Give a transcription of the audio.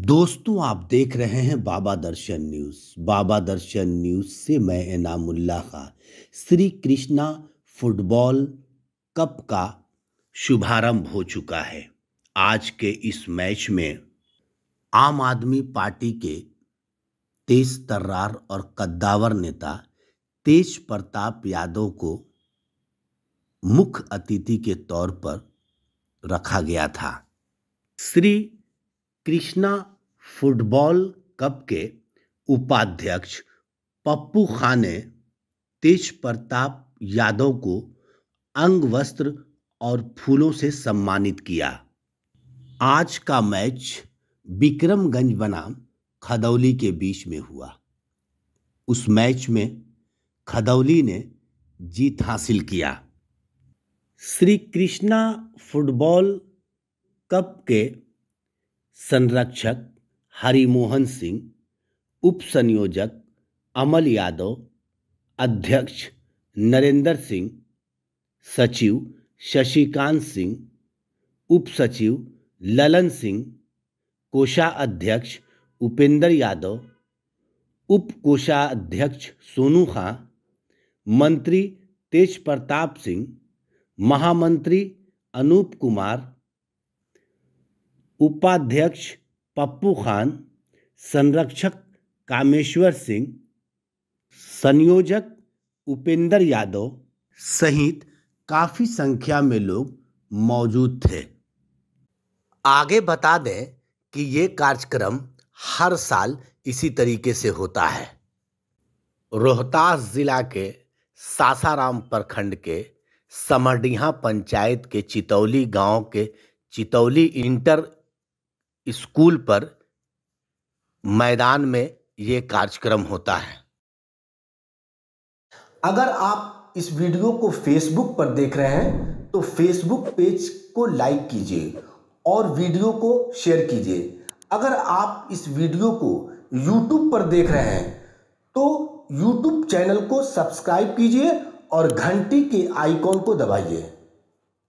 दोस्तों आप देख रहे हैं बाबा दर्शन न्यूज़ बाबा दर्शन न्यूज़ से मैं इनामुल्ला खां श्री कृष्णा फुटबॉल कप का शुभारंभ हो चुका है आज के इस मैच में आम आदमी पार्टी के तेज तर्रार और कद्दावर नेता तेज प्रताप यादव को मुख्य अतिथि के तौर पर रखा गया था श्री कृष्णा फुटबॉल कप के उपाध्यक्ष पप्पू खान ने तेज प्रताप यादव को अंग वस्त्र और फूलों से सम्मानित किया आज का मैच विक्रमगंज बनाम खदौली के बीच में हुआ उस मैच में खदौली ने जीत हासिल किया श्री कृष्णा फुटबॉल कप के संरक्षक हरिमोहन सिंह उप संयोजक अमल यादव अध्यक्ष नरेंद्र सिंह सचिव शशिकांत सिंह उप सचिव ललन सिंह कोषाध्यक्ष उपेंद्र यादव उप कोषाध्यक्ष सोनू खां मंत्री तेज प्रताप सिंह महामंत्री अनूप कुमार उपाध्यक्ष पप्पू खान संरक्षक कामेश्वर सिंह संयोजक उपेंद्र यादव सहित काफ़ी संख्या में लोग मौजूद थे आगे बता दें कि ये कार्यक्रम हर साल इसी तरीके से होता है रोहतास ज़िला के सासाराम प्रखंड के समरडीहा पंचायत के चितौली गांव के चितौली इंटर स्कूल पर मैदान में ये कार्यक्रम होता है अगर आप इस वीडियो को फेसबुक पर देख रहे हैं तो फेसबुक पेज को लाइक कीजिए और वीडियो को शेयर कीजिए अगर आप इस वीडियो को यूट्यूब पर देख रहे हैं तो यूट्यूब चैनल को सब्सक्राइब कीजिए और घंटी के आइकॉन को दबाइए